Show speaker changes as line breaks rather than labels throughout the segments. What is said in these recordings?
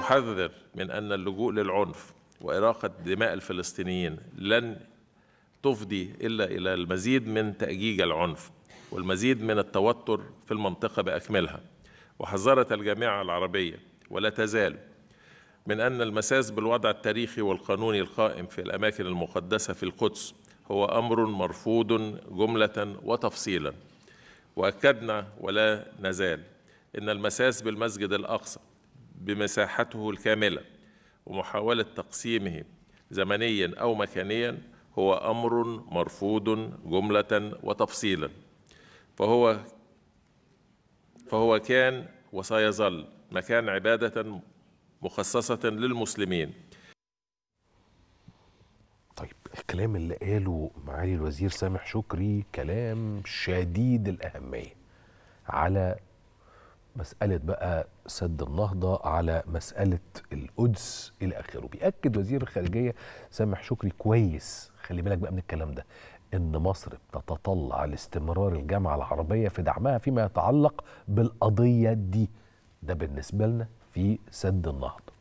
تحذر من أن اللجوء للعنف وإراقة دماء الفلسطينيين لن تفضي إلا إلى المزيد من تأجيج العنف والمزيد من التوتر في المنطقة بأكملها وحذرت الجامعة العربية ولا تزال من أن المساس بالوضع التاريخي والقانوني القائم في الأماكن المقدسة في القدس هو أمر مرفوض جملة وتفصيلا وأكدنا ولا نزال إن المساس بالمسجد الأقصى بمساحته الكاملة ومحاولة تقسيمه زمنيا أو مكانيا هو أمر مرفوض جملة وتفصيلا فهو فهو كان وسيظل مكان عبادة مخصصة للمسلمين
طيب الكلام اللي قاله معالي الوزير سامح شكري كلام شديد الأهمية على مسألة بقى سد النهضة على مسألة القدس إلى آخره بيأكد وزير الخارجية سامح شكري كويس خلي بالك بقى من الكلام ده إن مصر بتتطلع لاستمرار الجامعة العربية في دعمها فيما يتعلق بالقضية دي ده بالنسبة لنا في سد النهضة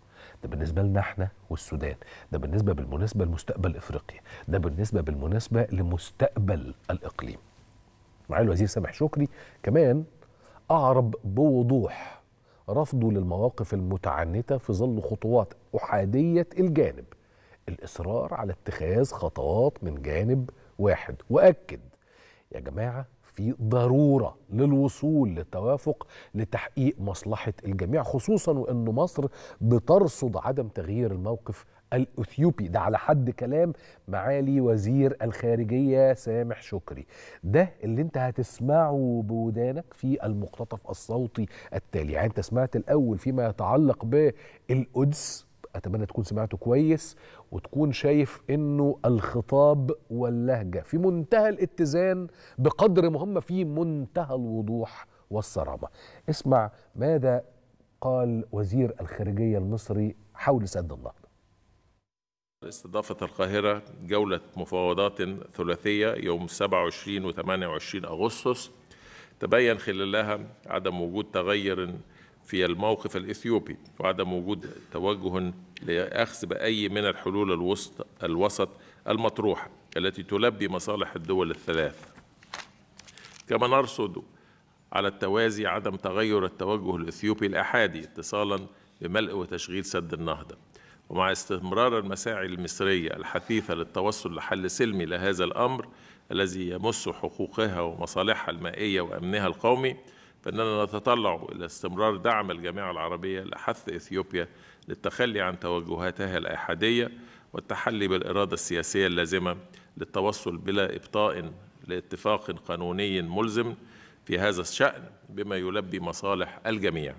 ده بالنسبة لنا احنا والسودان ده بالنسبة بالمناسبة لمستقبل إفريقيا ده بالنسبة بالمناسبة لمستقبل الإقليم معالي الوزير سامح شكري كمان أعرب بوضوح رفضه للمواقف المتعنتة في ظل خطوات أحادية الجانب الإصرار على اتخاذ خطوات من جانب واحد وأكد يا جماعة في ضرورة للوصول لتوافق لتحقيق مصلحة الجميع خصوصا وأن مصر بترصد عدم تغيير الموقف الأثيوبي ده على حد كلام معالي وزير الخارجية سامح شكري ده اللي انت هتسمعه بودانك في المقتطف الصوتي التالي يعني انت سمعت الأول فيما يتعلق بالقدس أتمنى تكون سمعته كويس وتكون شايف انه الخطاب واللهجة في منتهى الاتزان بقدر ما هم في منتهى
الوضوح
والصرامة اسمع ماذا قال وزير الخارجية المصري حول سد النهضة
استضافة القاهرة جولة مفاوضات ثلاثية يوم 27 و 28 أغسطس تبين خلالها عدم وجود تغير في الموقف الإثيوبي وعدم وجود توجه لأخذ بأي من الحلول الوسط الوسط المطروحة التي تلبي مصالح الدول الثلاث كما نرصد على التوازي عدم تغير التوجه الإثيوبي الأحادي اتصالاً بملء وتشغيل سد النهضة ومع استمرار المساعي المصرية الحثيثة للتوصل لحل سلمي لهذا الأمر الذي يمس حقوقها ومصالحها المائية وأمنها القومي فإننا نتطلع إلى استمرار دعم الجامعة العربية لحث إثيوبيا للتخلي عن توجهاتها الأحادية والتحلي بالإرادة السياسية اللازمة للتوصل بلا إبطاء لاتفاق قانوني ملزم في هذا الشأن بما يلبي مصالح الجميع